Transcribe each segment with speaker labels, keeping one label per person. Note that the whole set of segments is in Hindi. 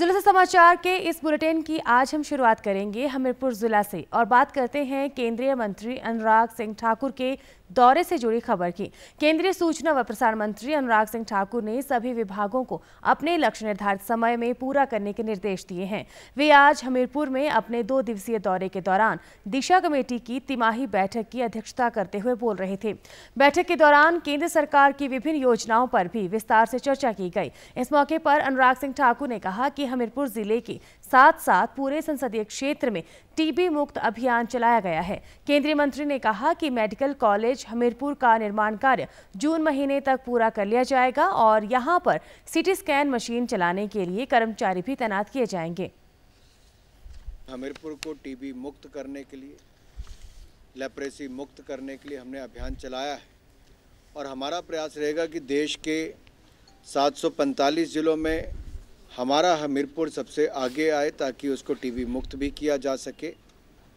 Speaker 1: जिले से समाचार के इस बुलेटिन की आज हम शुरुआत करेंगे हमीरपुर जिला से और बात करते हैं केंद्रीय मंत्री अनुराग सिंह ठाकुर के दौरे से जुड़ी खबर की केंद्रीय सूचना व प्रसारण मंत्री अनुराग सिंह ठाकुर ने सभी विभागों को अपने लक्ष्य निर्धारित समय में पूरा करने के निर्देश दिए हैं वे आज हमीरपुर में अपने दो दिवसीय दौरे के दौरान दिशा कमेटी की तिमाही बैठक की अध्यक्षता करते हुए बोल रहे थे बैठक के दौरान केंद्र सरकार की विभिन्न योजनाओं पर भी विस्तार से चर्चा की गई इस मौके पर अनुराग सिंह ठाकुर ने कहा कि हमीरपुर जिले के साथ साथ पूरे संसदीय क्षेत्र में टीबी मुक्त अभियान चलाया गया है केंद्रीय मंत्री ने कहा कि मेडिकल कॉलेज ब्रिज हमीरपुर का निर्माण कार्य जून महीने तक पूरा कर लिया जाएगा और यहां पर सिटी स्कैन मशीन चलाने के लिए कर्मचारी भी तैनात किए जाएंगे
Speaker 2: हमीरपुर को टीबी मुक्त करने के लिए लेप्रेसी मुक्त करने के लिए हमने अभियान चलाया है और हमारा प्रयास रहेगा कि देश के 745 ज़िलों में हमारा हमीरपुर सबसे आगे आए ताकि उसको टीबी मुक्त भी किया जा सके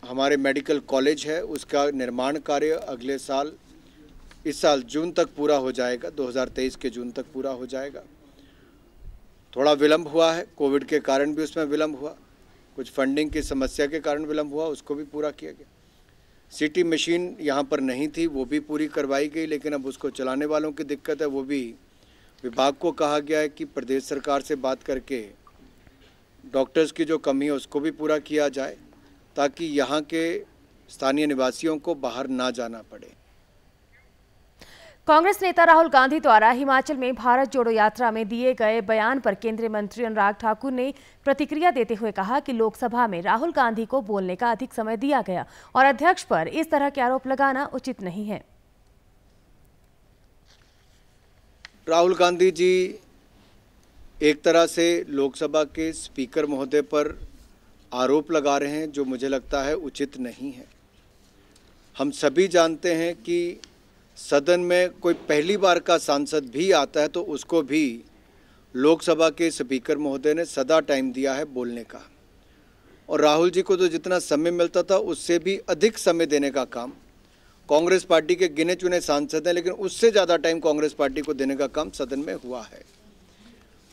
Speaker 2: हमारे मेडिकल कॉलेज है उसका निर्माण कार्य अगले साल इस साल जून तक पूरा हो जाएगा 2023 के जून तक पूरा हो जाएगा थोड़ा विलंब हुआ है कोविड के कारण भी उसमें विलंब हुआ कुछ फंडिंग की समस्या के कारण विलंब हुआ उसको भी पूरा किया गया सिटी मशीन यहाँ पर नहीं थी वो भी पूरी करवाई गई लेकिन अब उसको चलाने वालों की दिक्कत है वो भी विभाग को कहा गया है कि प्रदेश सरकार से बात करके डॉक्टर्स की जो कमी है उसको भी पूरा किया जाए ताकि यहाँ के स्थानीय निवासियों को बाहर ना जाना पड़े
Speaker 1: कांग्रेस नेता राहुल गांधी द्वारा हिमाचल में भारत जोड़ो यात्रा में दिए गए बयान पर केंद्रीय मंत्री अनुराग ठाकुर ने प्रतिक्रिया देते हुए कहा कि लोकसभा में राहुल गांधी को बोलने का अधिक समय दिया गया और अध्यक्ष पर इस तरह के आरोप लगाना उचित नहीं है
Speaker 2: राहुल गांधी जी एक तरह से लोकसभा के स्पीकर महोदय पर आरोप लगा रहे हैं जो मुझे लगता है उचित नहीं है हम सभी जानते हैं कि सदन में कोई पहली बार का सांसद भी आता है तो उसको भी लोकसभा के स्पीकर महोदय ने सदा टाइम दिया है बोलने का और राहुल जी को तो जितना समय मिलता था उससे भी अधिक समय देने का काम कांग्रेस पार्टी के गिने चुने सांसद हैं लेकिन उससे ज़्यादा टाइम कांग्रेस पार्टी को देने का काम सदन में हुआ है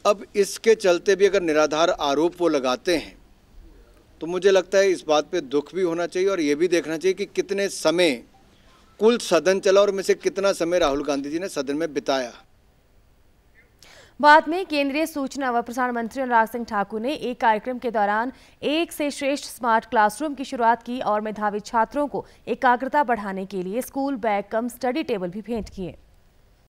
Speaker 2: अब इसके चलते भी अगर निराधार आरोप वो लगाते हैं तो मुझे लगता है इस बात पे दुख भी होना चाहिए और ये भी देखना चाहिए कि कितने समय कुल सदन चला और में से कितना समय राहुल गांधी जी ने सदन में बिताया
Speaker 1: बाद में केंद्रीय सूचना व प्रसारण मंत्री अनुराग सिंह ठाकुर ने एक कार्यक्रम के दौरान एक से श्रेष्ठ स्मार्ट क्लासरूम की शुरुआत की और मेधावी छात्रों को एकाग्रता बढ़ाने के लिए school bag cum study table भी भेंट किए